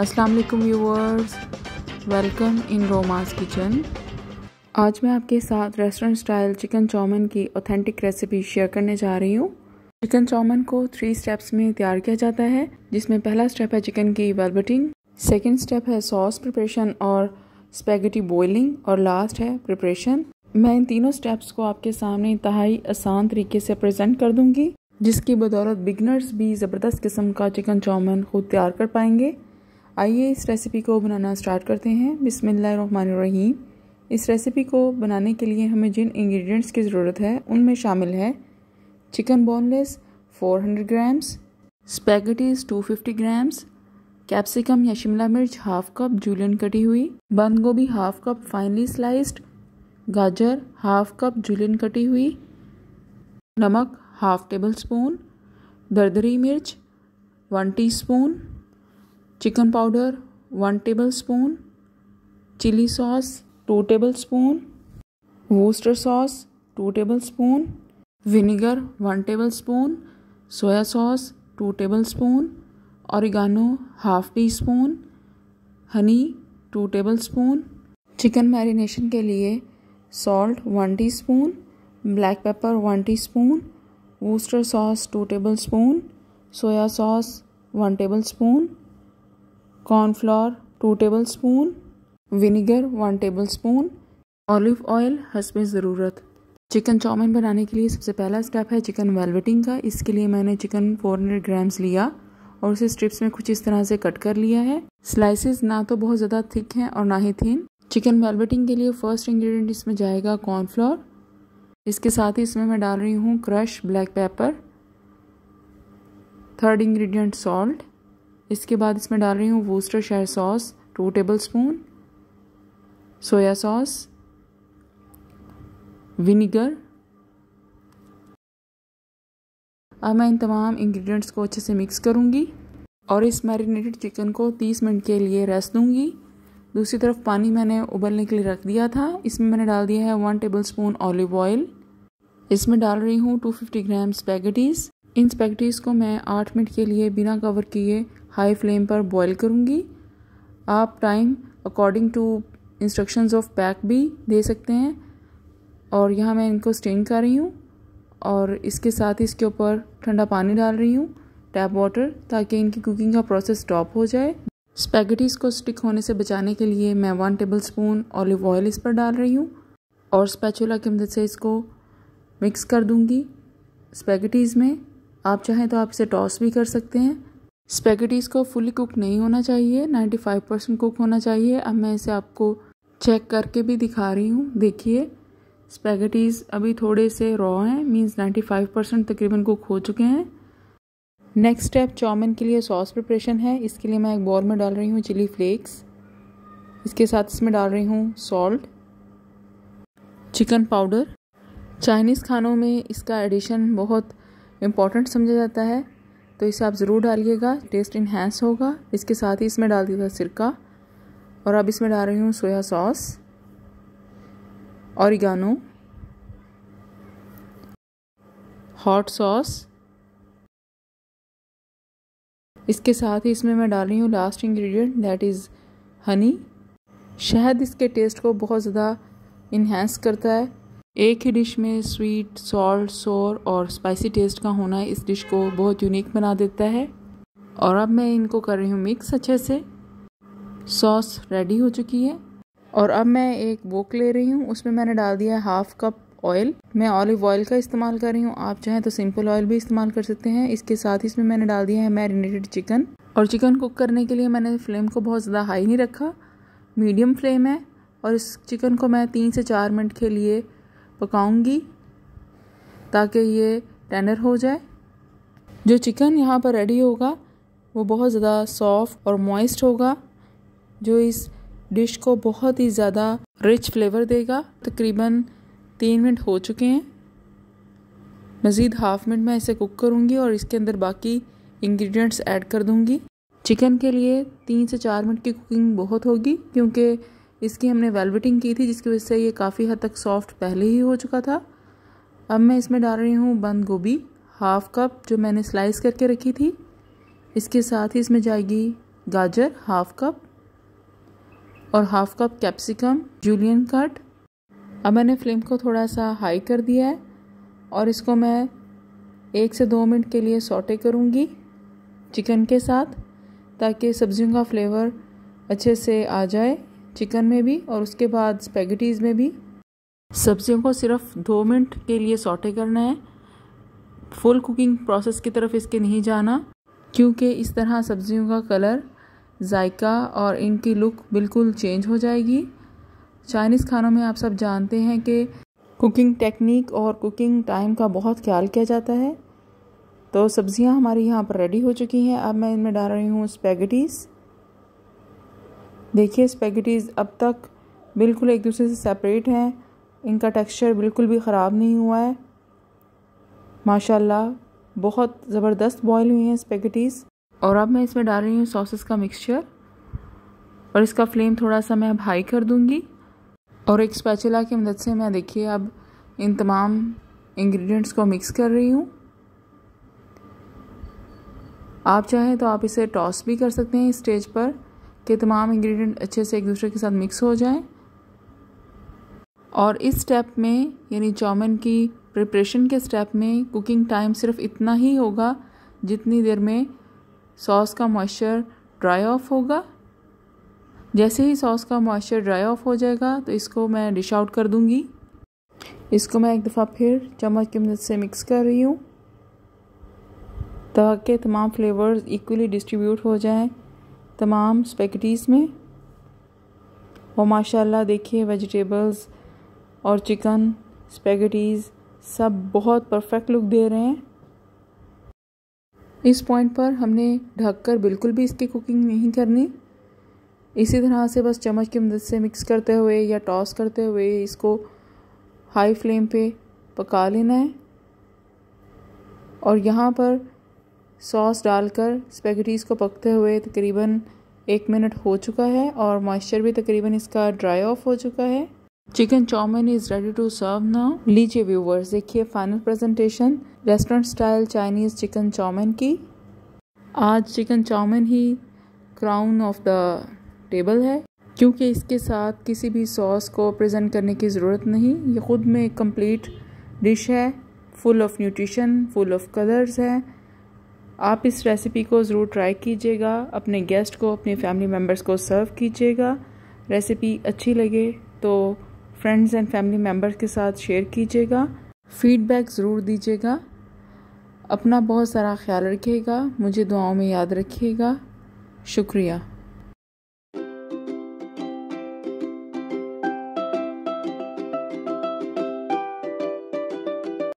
अस्सलाम वालेकुम viewers welcome in Roma's kitchen आज मैं आपके साथ रेस्टोरेंट स्टाइल चिकन चाउमिन की ऑथेंटिक रेसिपी शेयर करने जा रही हूँ चिकन चाउमिन को थ्री स्टेप्स में तैयार किया जाता है जिसमें पहला स्टेप है चिकन की वेलबटिंग सेकेंड स्टेप है सॉस प्रिपरेशन और स्पेगेटी बॉइलिंग और लास्ट है प्रिपरेशन मैं इन तीनों स्टेप्स को आपके सामने इंतहाई आसान तरीके से प्रेजेंट कर दूंगी जिसकी बदौलत बिगनर्स भी ज़बरदस्त किस्म का चिकन चाउमिन खुद तैयार कर पाएंगे आइए इस रेसिपी को बनाना स्टार्ट करते हैं बिसमीम इस रेसिपी को बनाने के लिए हमें जिन इंग्रेडिएंट्स की ज़रूरत है उनमें शामिल है chicken boneless 400 grams spaghettis 250 grams capsicum या शिमला मिर्च हाफ कप जूलियन कटी हुई बंद गोभी हाफ कप फाइनली स्लाइस्ड गाजर हाफ कप जूलियन कटी हुई नमक हाफ टेबल स्पून दरदरी मिर्च one teaspoon chicken powder one tablespoon chilli sauce two tablespoon Worcester sauce two tablespoon vinegar one tablespoon soya sauce two tablespoon oregano half teaspoon honey two tablespoon chicken marination के लिए salt one teaspoon black pepper one teaspoon Worcester sauce two tablespoon soya sauce one tablespoon cornflour two tablespoon vinegar one tablespoon olive oil हसब ज़रूरत chicken chowmein बनाने के लिए सबसे पहला step है chicken वेलवेटिंग का इसके लिए मैंने चिकन 400 ग्राम्स लिया और उसे स्ट्रिप्स में कुछ इस तरह से कट कर लिया है स्लाइसेस ना तो बहुत ज़्यादा थिक हैं और ना ही थिन चिकन वेलवेटिंग के लिए फर्स्ट इंग्रेडिएंट इसमें जाएगा कॉर्नफ्लोर इसके साथ ही इसमें मैं डाल रही हूँ crush black pepper third ingredient salt इसके बाद इसमें डाल रही हूँ Worcestershire sauce two tablespoon soya sauce vinegar अब मैं इन तमाम इंग्रेडिएंट्स को अच्छे से मिक्स करूँगी और इस मैरिनेटेड चिकन को 30 मिनट के लिए रेस्ट दूँगी दूसरी तरफ पानी मैंने उबलने के लिए रख दिया था इसमें मैंने डाल दिया है one tablespoon olive oil इसमें डाल रही हूँ 250 ग्राम स्पैगेटीज़ इन स्पैगेटीज़ को मैं आठ मिनट के लिए बिना कवर किए हाई फ्लेम पर बॉईल करूँगी आप time according to instructions of pack भी दे सकते हैं और यहाँ मैं इनको स्टेन कर रही हूँ और इसके साथ ही इसके ऊपर ठंडा पानी डाल रही हूँ टैप वाटर ताकि इनकी कुकिंग का प्रोसेस स्टॉप हो जाए स्पैगेटीज़ को स्टिक होने से बचाने के लिए मैं one tablespoon olive oil इस पर डाल रही हूँ और स्पैचुला की मदद से इसको मिक्स कर दूँगी स्पैगेटीज़ में आप चाहें तो आप इसे टॉस भी कर सकते हैं स्पेगेटीज़ को फुली कुक नहीं होना चाहिए 95 परसेंट कुक होना चाहिए अब मैं इसे आपको चेक करके भी दिखा रही हूँ देखिए स्पेगेटीज़ अभी थोड़े से रॉ हैं मींस 95 परसेंट तकरीबन कुक हो चुके हैं नेक्स्ट स्टेप चाउमिन के लिए सॉस प्रिपरेशन है इसके लिए मैं एक बॉल में डाल रही हूँ चिली फ्लेक्स इसके साथ इसमें डाल रही हूँ सॉल्ट चिकन पाउडर चाइनीज़ खानों में इसका एडिशन बहुत इम्पॉर्टेंट समझा जाता है तो इसे आप ज़रूर डालिएगा टेस्ट इन्हेंस होगा इसके साथ ही इसमें डाल दिया सिरका और अब इसमें डाल रही हूँ soya sauce oregano hot sauce इसके साथ ही इसमें मैं डाल रही हूँ last ingredient that is honey शहद इसके टेस्ट को बहुत ज़्यादा इन्हेंस करता है एक ही डिश में स्वीट सॉल्ट सोर और स्पाइसी टेस्ट का होना इस डिश को बहुत यूनिक बना देता है और अब मैं इनको कर रही हूँ मिक्स अच्छे से सॉस रेडी हो चुकी है और अब मैं एक वोक ले रही हूँ उसमें मैंने डाल दिया है हाफ कप ऑयल मैं ऑलिव ऑयल का इस्तेमाल कर रही हूँ आप चाहें तो सिंपल ऑयल भी इस्तेमाल कर सकते हैं इसके साथ ही इसमें मैंने डाल दिया है मैरिनेटेड चिकन और चिकन कुक करने के लिए मैंने फ्लेम को बहुत ज़्यादा हाई नहीं रखा मीडियम फ्लेम है और इस चिकन को मैं तीन से चार मिनट के लिए पकाऊंगी ताकि ये टेनर हो जाए जो चिकन यहाँ पर रेडी होगा वो बहुत ज़्यादा सॉफ्ट और मॉइस्ट होगा जो इस डिश को बहुत ही ज़्यादा रिच फ्लेवर देगा तकरीबन तीन मिनट हो चुके हैं मज़ीद हाफ मिनट मैं इसे कुक करूँगी और इसके अंदर बाकी इंग्रेडिएंट्स ऐड कर दूँगी चिकन के लिए तीन से चार मिनट की कुकिंग बहुत होगी क्योंकि इसकी हमने वेलवेटिंग की थी जिसकी वजह से ये काफ़ी हद तक सॉफ्ट पहले ही हो चुका था अब मैं इसमें डाल रही हूँ बंद गोभी हाफ कप जो मैंने स्लाइस करके रखी थी इसके साथ ही इसमें जाएगी गाजर हाफ कप और half cup capsicum julienne cut अब मैंने फ्लेम को थोड़ा सा हाई कर दिया है और इसको मैं एक से दो मिनट के लिए सोटे करूँगी चिकन के साथ ताकि सब्जियों का फ्लेवर अच्छे से आ जाए चिकन में भी और उसके बाद स्पेगेटीज़ में भी सब्जियों को सिर्फ दो मिनट के लिए सॉटे करना है फुल कुकिंग प्रोसेस की तरफ इसके नहीं जाना क्योंकि इस तरह सब्जियों का कलर जायका और इनकी लुक बिल्कुल चेंज हो जाएगी चाइनीज़ खानों में आप सब जानते हैं कि कुकिंग टेक्निक और कुकिंग टाइम का बहुत ख्याल किया जाता है तो सब्ज़ियां हमारी यहाँ पर रेडी हो चुकी हैं अब मैं इनमें डाल रही हूँ स्पेगटीज़ देखिए स्पेगेटीज़ अब तक बिल्कुल एक दूसरे से सेपरेट हैं इनका टेक्सचर बिल्कुल भी ख़राब नहीं हुआ है माशाल्लाह बहुत ज़बरदस्त बॉयल हुई हैं स्पेगेटीज़ और अब मैं इसमें डाल रही हूँ सॉसेस का मिक्सचर और इसका फ्लेम थोड़ा सा मैं अब हाई कर दूँगी और एक स्पैचुला की मदद से मैं देखिए अब इन तमाम इंग्रेडिएंट्स को मिक्स कर रही हूँ आप चाहें तो आप इसे टॉस भी कर सकते हैं इस स्टेज पर के तमाम इंग्रेडिएंट अच्छे से एक दूसरे के साथ मिक्स हो जाए और इस स्टेप में यानी चाउमिन की प्रिपरेशन के स्टेप में कुकिंग टाइम सिर्फ इतना ही होगा जितनी देर में सॉस का मॉइस्चर ड्राई ऑफ होगा जैसे ही सॉस का मॉइस्चर ड्राई ऑफ हो जाएगा तो इसको मैं डिश आउट कर दूंगी इसको मैं एक दफ़ा फिर चम्मच की मदद से मिक्स कर रही हूँ ताकि तमाम फ्लेवर्स इक्वली डिस्ट्रीब्यूट हो जाएं तमाम स्पेगटीज़ में और माशाल्लाह देखिए वेजिटेबल्स और चिकन स्पेगटीज़ सब बहुत परफेक्ट लुक दे रहे हैं इस पॉइंट पर हमने ढककर बिल्कुल भी इसकी कुकिंग नहीं करनी इसी तरह से बस चम्मच की मदद से मिक्स करते हुए या टॉस करते हुए इसको हाई फ्लेम पे पका लेना है और यहाँ पर सॉस डालकर स्पेगेटीज़ को पकते हुए तकरीबन एक मिनट हो चुका है और मॉइस्चर भी तकरीबन इसका ड्राई ऑफ हो चुका है chicken chow mein is ready to serve now लीजिए व्यूवर्स देखिए final presentation restaurant style Chinese chicken chow mein की आज चिकन चाउमिन ही क्राउन ऑफ द टेबल है क्योंकि इसके साथ किसी भी सॉस को प्रेजेंट करने की ज़रूरत नहीं ये ख़ुद में एक कम्प्लीट डिश है full of nutrition full of colours है आप इस रेसिपी को ज़रूर ट्राई कीजिएगा अपने गेस्ट को अपने फैमिली मेम्बर्स को सर्व कीजिएगा रेसिपी अच्छी लगे तो फ्रेंड्स एंड फैमिली मेम्बर्स के साथ शेयर कीजिएगा फीडबैक ज़रूर दीजिएगा अपना बहुत सारा ख्याल रखिएगा मुझे दुआओं में याद रखिएगा शुक्रिया